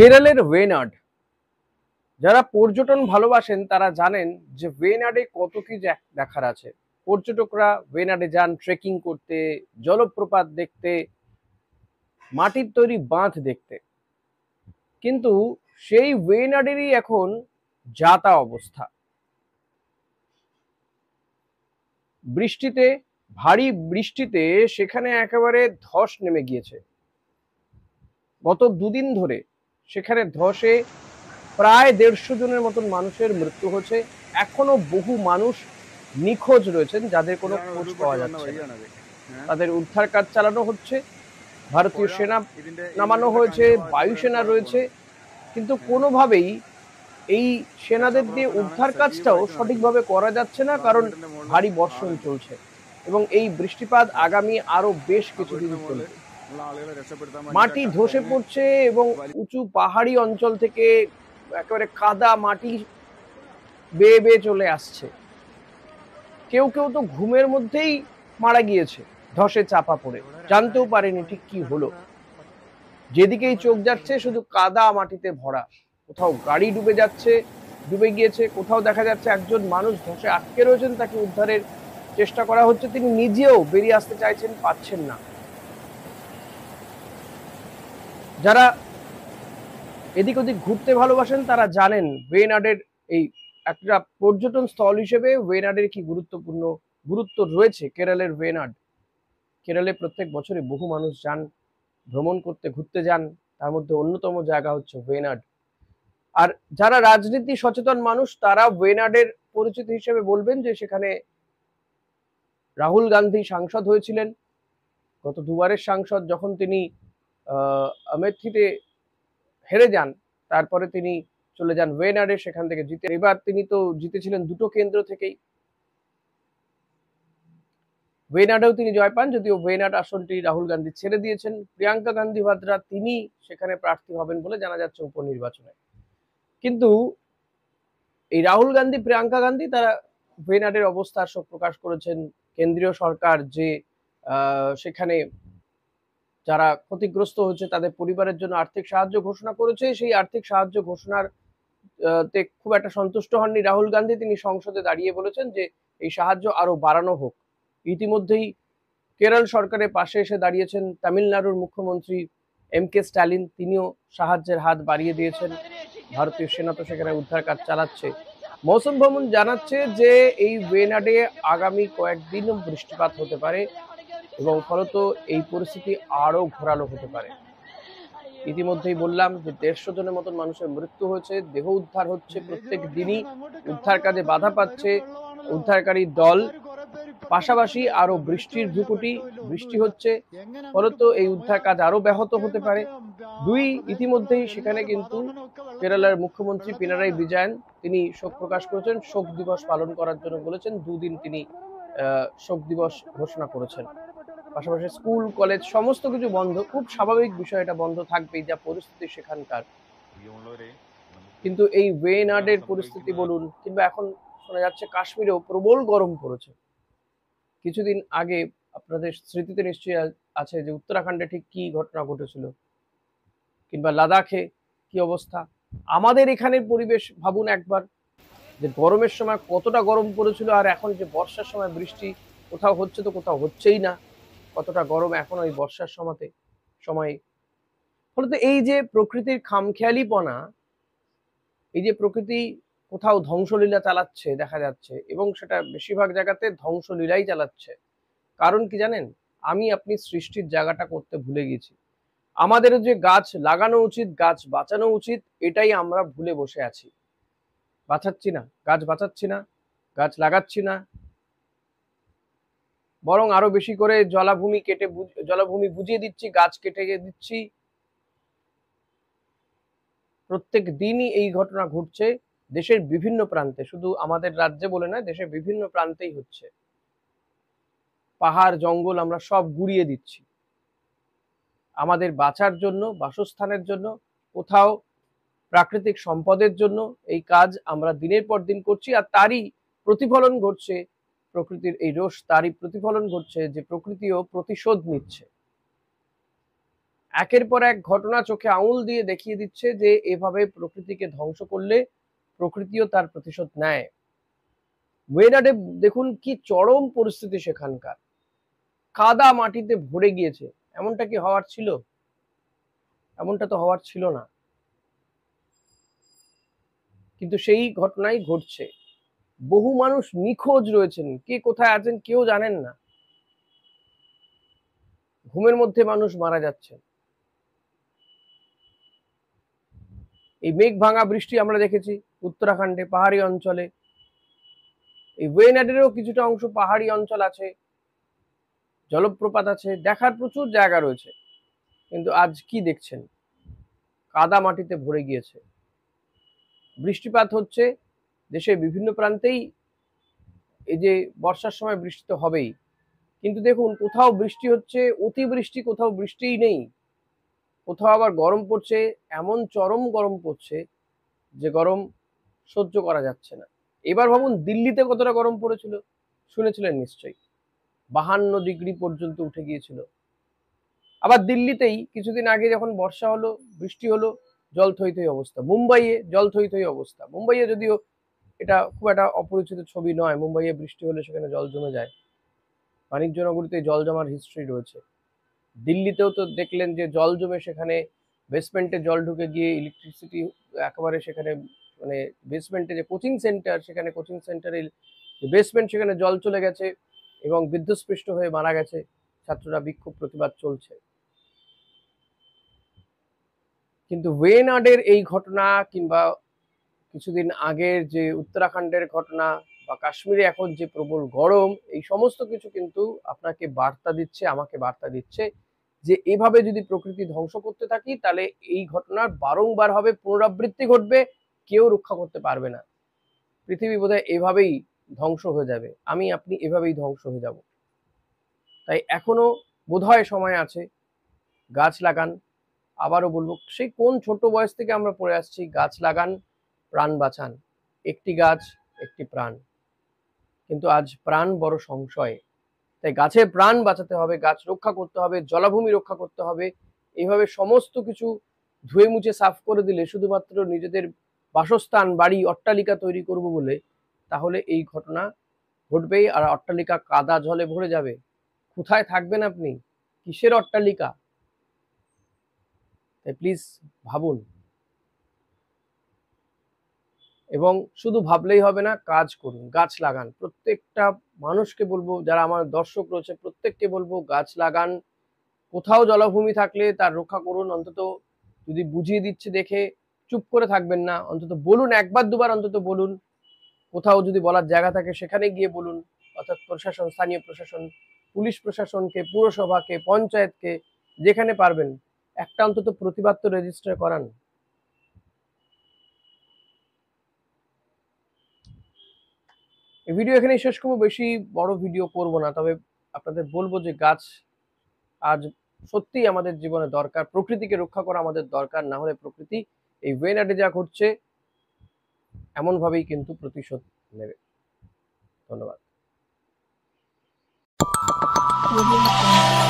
কেরলের ওয়েনার্ড যারা পর্যটন ভালোবাসেন তারা জানেন যে ওয়েনার্ডে কত কি দেখার আছে পর্যটকরা ওয়েনাডে যান ট্রেকিং করতে জলপ্রপাত দেখতে মাটির তৈরি বাঁধ দেখতে কিন্তু সেই ওয়েনার্ডেরই এখন যাতা অবস্থা বৃষ্টিতে ভারী বৃষ্টিতে সেখানে একেবারে ধস নেমে গিয়েছে গত দুদিন ধরে সেখানে ধসে প্রায় দেড়শো জনের মতন মানুষের মৃত্যু হচ্ছে এখনো বহু মানুষ নিখোঁজ রয়েছেন যাদের কোনো খোঁজ পাওয়া যাচ্ছে হ্যাঁ। তাদের উদ্ধার কাজ চালানো হচ্ছে ভারতীয় সেনা নামানো হয়েছে বায়ুসেনা রয়েছে কিন্তু কোনোভাবেই এই সেনাদের আচ্ছা, দিয়ে উদ্ধার কাজটাও সঠিকভাবে করা যাচ্ছে না কারণ ভারী বর্ষণ চলছে এবং এই বৃষ্টিপাত আগামী আরো বেশ কিছুদিন চলবে মাটি ধসে পড়ছে এবং উঁচু পাহাড়ি অঞ্চল থেকে একেবারে কাদা মাটি বেয়ে বেয়ে চলে আসছে কেউ কেউ তো ঘুমের মধ্যেই মারা গিয়েছে ধসে চাপা পড়ে জানতেও পারেনি ঠিক কি হলো যেদিকেই চোখ যাচ্ছে শুধু কাদা মাটিতে ভরা কোথাও গাড়ি ডুবে যাচ্ছে ডুবে গিয়েছে কোথাও দেখা যাচ্ছে একজন মানুষ ধসে আটকে রয়েছেন তাকে উদ্ধারের চেষ্টা করা হচ্ছে তিনি নিজেও বেরিয়ে আসতে চাইছেন পাচ্ছেন না যারা এদিক ওদিক ঘুরতে ভালোবাসেন তারা জানেন ওয়েনাডের এই একটা পর্যটন স্থল হিসেবে ওয়েনাডের কি গুরুত্বপূর্ণ গুরুত্ব রয়েছে কেরালের ওয়েনাড কেরালে প্রত্যেক বছরে বহু মানুষ যান ভ্রমণ করতে ঘুরতে যান তার মধ্যে অন্যতম জায়গা হচ্ছে ওয়েনাড আর যারা রাজনীতি সচেতন মানুষ তারা ওয়েনাডের পরিচিত হিসেবে বলবেন যে সেখানে রাহুল গান্ধী সাংসদ হয়েছিলেন গত দুবারের সাংসদ যখন তিনি আমেথিতে হেরে যান তারপরে তিনি চলে যান ওয়েনারে সেখান থেকে জিতে এবার তিনি তো জিতেছিলেন দুটো কেন্দ্র থেকেই ওয়েনাডেও তিনি জয় পান যদিও ওয়েনাড আসনটি রাহুল গান্ধী ছেড়ে দিয়েছেন প্রিয়াঙ্কা গান্ধী ভাদ্রা তিনি সেখানে প্রার্থী হবেন বলে জানা যাচ্ছে উপনির্বাচনে কিন্তু এই রাহুল গান্ধী প্রিয়াঙ্কা গান্ধী তারা ওয়েনাডের অবস্থা শোক প্রকাশ করেছেন কেন্দ্রীয় সরকার যে সেখানে যারা ক্ষতিগ্রস্ত হচ্ছে তাদের পরিবারের জন্য আর্থিক সাহায্য ঘোষণা করেছে সেই আর্থিক সাহায্য ঘোষণার তে খুব একটা সন্তুষ্ট হননি রাহুল গান্ধী তিনি সংসদে দাঁড়িয়ে বলেছেন যে এই সাহায্য আরো বাড়ানো হোক ইতিমধ্যেই কেরল সরকারের পাশে এসে দাঁড়িয়েছেন তামিলনাড়ুর মুখ্যমন্ত্রী এম কে স্টালিন তিনিও সাহায্যের হাত বাড়িয়ে দিয়েছেন ভারতীয় সেনা তো সেখানে উদ্ধার কাজ চালাচ্ছে মৌসুম ভ্রমণ জানাচ্ছে যে এই ওয়েনাডে আগামী কয়েকদিন বৃষ্টিপাত হতে পারে এবং ফলত এই পরিস্থিতি আরও ঘোরালো হতে পারে ইতিমধ্যেই বললাম যে দেড়শো জনের মতন মানুষের মৃত্যু হয়েছে দেহ উদ্ধার হচ্ছে প্রত্যেক দিনই উদ্ধার কাজে বাধা পাচ্ছে উদ্ধারকারী দল পাশাপাশি আরো বৃষ্টির ভুকুটি বৃষ্টি হচ্ছে ফলত এই উদ্ধার কাজ আরো ব্যাহত হতে পারে দুই ইতিমধ্যেই সেখানে কিন্তু কেরালার মুখ্যমন্ত্রী পিনারাই বিজয়ন তিনি শোক প্রকাশ করেছেন শোক দিবস পালন করার জন্য বলেছেন দুদিন তিনি শোক দিবস ঘোষণা করেছেন পাশাপাশি স্কুল কলেজ সমস্ত কিছু বন্ধ খুব স্বাভাবিক বিষয় এটা বন্ধ থাকবেই যা পরিস্থিতি সেখানকার কিন্তু এই ওয়েনার্ডের পরিস্থিতি বলুন কিংবা এখন শোনা যাচ্ছে কাশ্মীরেও প্রবল গরম পড়েছে কিছুদিন আগে আপনাদের স্মৃতিতে নিশ্চয়ই আছে যে উত্তরাখণ্ডে ঠিক কি ঘটনা ঘটেছিল কিংবা লাদাখে কি অবস্থা আমাদের এখানের পরিবেশ ভাবুন একবার যে গরমের সময় কতটা গরম পড়েছিল আর এখন যে বর্ষার সময় বৃষ্টি কোথাও হচ্ছে তো কোথাও হচ্ছেই না কতটা গরম এখন ওই বর্ষার সময়তে সময়ে ফলত এই যে প্রকৃতির খামখেয়ালিপনা এই যে প্রকৃতি কোথাও ধ্বংসলীলা চালাচ্ছে দেখা যাচ্ছে এবং সেটা বেশিরভাগ জায়গাতে ধ্বংসলীলাই চালাচ্ছে কারণ কি জানেন আমি আপনি সৃষ্টির জায়গাটা করতে ভুলে গেছি আমাদের যে গাছ লাগানো উচিত গাছ বাঁচানো উচিত এটাই আমরা ভুলে বসে আছি বাঁচাচ্ছি না গাছ বাঁচাচ্ছি না গাছ লাগাচ্ছি না বরং আরো বেশি করে জলাভূমি কেটে জলাভূমি বুঝিয়ে দিচ্ছি গাছ কেটে দিচ্ছি প্রত্যেক দিনই এই ঘটনা ঘটছে দেশের বিভিন্ন প্রান্তে শুধু আমাদের রাজ্যে বলে না দেশের বিভিন্ন প্রান্তেই হচ্ছে পাহাড় জঙ্গল আমরা সব গুড়িয়ে দিচ্ছি আমাদের বাঁচার জন্য বাসস্থানের জন্য কোথাও প্রাকৃতিক সম্পদের জন্য এই কাজ আমরা দিনের পর দিন করছি আর তারই প্রতিফলন ঘটছে প্রকৃতির এই রোষ তারই প্রতিফলন ঘটছে যে প্রকৃতিও প্রতিশোধ নিচ্ছে একের পর এক ঘটনা চোখে আঙুল দিয়ে দেখিয়ে দিচ্ছে যে এভাবে প্রকৃতিকে ধ্বংস করলে প্রকৃতিও তার প্রতিশোধ নেয় ওয়েনাডে দেখুন কি চরম পরিস্থিতি সেখানকার কাদা মাটিতে ভরে গিয়েছে এমনটা কি হওয়ার ছিল এমনটা তো হওয়ার ছিল না কিন্তু সেই ঘটনাই ঘটছে বহু মানুষ নিখোঁজ রয়েছেন কে কোথায় আছেন কেউ জানেন না ঘুমের মধ্যে মানুষ মারা যাচ্ছেন এই মেঘ ভাঙা বৃষ্টি আমরা দেখেছি উত্তরাখণ্ডে পাহাড়ি অঞ্চলে এই ওয়েনাডেরও কিছুটা অংশ পাহাড়ি অঞ্চল আছে জলপ্রপাত আছে দেখার প্রচুর জায়গা রয়েছে কিন্তু আজ কি দেখছেন কাদা মাটিতে ভরে গিয়েছে বৃষ্টিপাত হচ্ছে দেশের বিভিন্ন প্রান্তেই এই যে বর্ষার সময় বৃষ্টি তো হবেই কিন্তু দেখুন কোথাও বৃষ্টি হচ্ছে অতিবৃষ্টি কোথাও বৃষ্টিই নেই কোথাও আবার গরম পড়ছে এমন চরম গরম পড়ছে যে গরম সহ্য করা যাচ্ছে না এবার ভাবুন দিল্লিতে কতটা গরম পড়েছিল শুনেছিলেন নিশ্চয়ই বাহান্ন ডিগ্রি পর্যন্ত উঠে গিয়েছিল আবার দিল্লিতেই কিছুদিন আগে যখন বর্ষা হলো বৃষ্টি হলো জল থই থই অবস্থা মুম্বাইয়ে জল থই থই অবস্থা মুম্বাইয়ে যদিও এটা খুব একটা অপরিচিত ছবি নয় মুম্বাইয়ে বৃষ্টি হলে সেখানে জল জমে যায় বাণিজ্য নগরীতে জল জমার হিস্ট্রি রয়েছে দিল্লিতেও তো দেখলেন যে জল জমে সেখানে বেসমেন্টে জল ঢুকে গিয়ে ইলেকট্রিসিটি একেবারে সেখানে মানে বেসমেন্টে যে কোচিং সেন্টার সেখানে কোচিং সেন্টারে বেসমেন্ট সেখানে জল চলে গেছে এবং বিদ্যুৎস্পৃষ্ট হয়ে মারা গেছে ছাত্ররা বিক্ষোভ প্রতিবাদ চলছে কিন্তু ওয়েনাডের এই ঘটনা কিংবা কিছুদিন আগের যে উত্তরাখণ্ডের ঘটনা বা কাশ্মীরে এখন যে প্রবল গরম এই সমস্ত কিছু কিন্তু আপনাকে বার্তা দিচ্ছে আমাকে বার্তা দিচ্ছে যে এভাবে যদি প্রকৃতি ধ্বংস করতে থাকি তাহলে এই ঘটনার বারংবার হবে পুনরাবৃত্তি ঘটবে কেউ রক্ষা করতে পারবে না পৃথিবী বোধহয় এভাবেই ধ্বংস হয়ে যাবে আমি আপনি এভাবেই ধ্বংস হয়ে যাব তাই এখনো বোধহয় সময় আছে গাছ লাগান আবারও বলবো সেই কোন ছোট বয়স থেকে আমরা পড়ে আসছি গাছ লাগান প্রাণ বাঁচান একটি গাছ একটি প্রাণ কিন্তু আজ প্রাণ বড় সংশয় তাই গাছের প্রাণ বাঁচাতে হবে গাছ রক্ষা করতে হবে জলাভূমি রক্ষা করতে হবে এইভাবে সমস্ত কিছু ধুয়ে মুছে সাফ করে দিলে শুধুমাত্র নিজেদের বাসস্থান বাড়ি অট্টালিকা তৈরি করব বলে তাহলে এই ঘটনা ঘটবেই আর অট্টালিকা কাদা জলে ভরে যাবে কোথায় থাকবেন আপনি কিসের অট্টালিকা তাই প্লিজ ভাবুন এবং শুধু ভাবলেই হবে না কাজ করুন গাছ লাগান প্রত্যেকটা মানুষকে বলবো যারা আমার দর্শক রয়েছে প্রত্যেককে বলবো গাছ লাগান কোথাও জলাভূমি থাকলে তার রক্ষা করুন অন্তত যদি বুঝিয়ে দিচ্ছে দেখে চুপ করে থাকবেন না অন্তত বলুন একবার দুবার অন্তত বলুন কোথাও যদি বলার জায়গা থাকে সেখানে গিয়ে বলুন অর্থাৎ প্রশাসন স্থানীয় প্রশাসন পুলিশ প্রশাসনকে পুরসভাকে পঞ্চায়েতকে যেখানে পারবেন একটা অন্তত প্রতিবাদ তো রেজিস্টার করান এই ভিডিও এখানে শেষ করবো বেশি বড় ভিডিও করব না তবে আপনাদের বলবো যে গাছ আজ সত্যিই আমাদের জীবনে দরকার প্রকৃতিকে রক্ষা করা আমাদের দরকার না হলে প্রকৃতি এই ওয়েনাটে যা ঘটছে এমনভাবেই কিন্তু প্রতিশোধ নেবে ধন্যবাদ